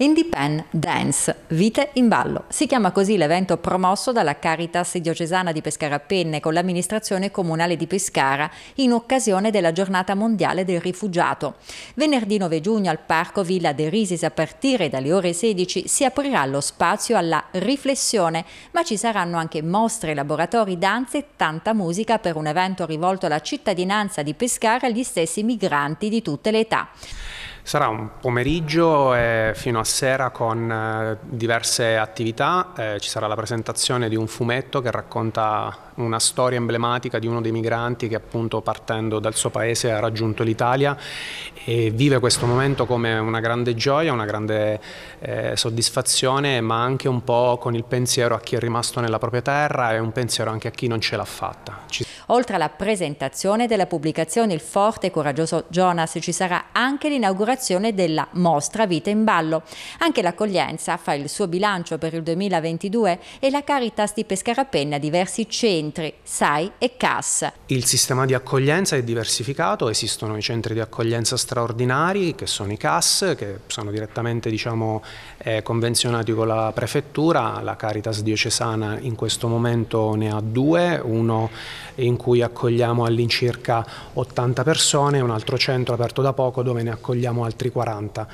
Independent Dance, Vite in Ballo. Si chiama così l'evento promosso dalla Caritas diocesana di Pescarapenne con l'amministrazione comunale di Pescara in occasione della giornata mondiale del rifugiato. Venerdì 9 giugno al Parco Villa De Risis a partire dalle ore 16 si aprirà lo spazio alla riflessione, ma ci saranno anche mostre, laboratori, danze e tanta musica per un evento rivolto alla cittadinanza di Pescara e agli stessi migranti di tutte le età. Sarà un pomeriggio eh, fino a sera con eh, diverse attività, eh, ci sarà la presentazione di un fumetto che racconta una storia emblematica di uno dei migranti che appunto partendo dal suo paese ha raggiunto l'Italia e vive questo momento come una grande gioia, una grande eh, soddisfazione ma anche un po' con il pensiero a chi è rimasto nella propria terra e un pensiero anche a chi non ce l'ha fatta. Ci... Oltre alla presentazione della pubblicazione Il forte e coraggioso Jonas ci sarà anche l'inaugurazione inaugurazione della mostra Vita in Ballo. Anche l'accoglienza fa il suo bilancio per il 2022 e la Caritas di Pescarapenna diversi centri, SAI e CAS. Il sistema di accoglienza è diversificato, esistono i centri di accoglienza straordinari che sono i CAS, che sono direttamente diciamo, eh, convenzionati con la prefettura, la Caritas diocesana in questo momento ne ha due, uno in cui accogliamo all'incirca 80 persone, un altro centro aperto da poco dove ne accogliamo altri 40.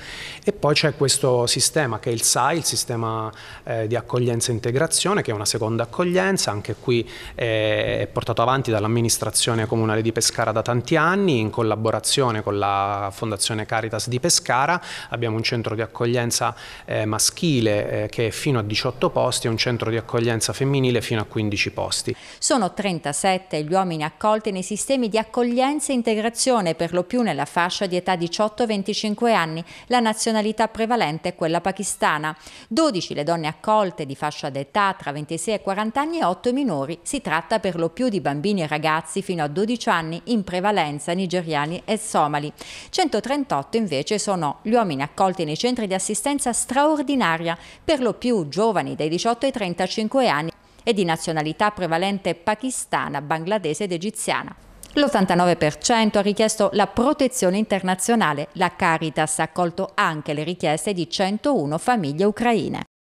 E poi c'è questo sistema che è il SAI, il sistema eh, di accoglienza e integrazione, che è una seconda accoglienza, anche qui eh, è portato avanti dall'amministrazione comunale di Pescara da tanti anni, in collaborazione con la Fondazione Caritas di Pescara. Abbiamo un centro di accoglienza eh, maschile eh, che è fino a 18 posti e un centro di accoglienza femminile fino a 15 posti. Sono 37 gli uomini accolti nei sistemi di accoglienza e integrazione, per lo più nella fascia di età 18-25 65 anni, la nazionalità prevalente è quella pakistana. 12 le donne accolte di fascia d'età tra 26 e 40 anni e 8 minori. Si tratta per lo più di bambini e ragazzi fino a 12 anni, in prevalenza nigeriani e somali. 138 invece sono gli uomini accolti nei centri di assistenza straordinaria, per lo più giovani dai 18 ai 35 anni e di nazionalità prevalente pakistana, bangladese ed egiziana. L'89% ha richiesto la protezione internazionale. La Caritas ha accolto anche le richieste di 101 famiglie ucraine.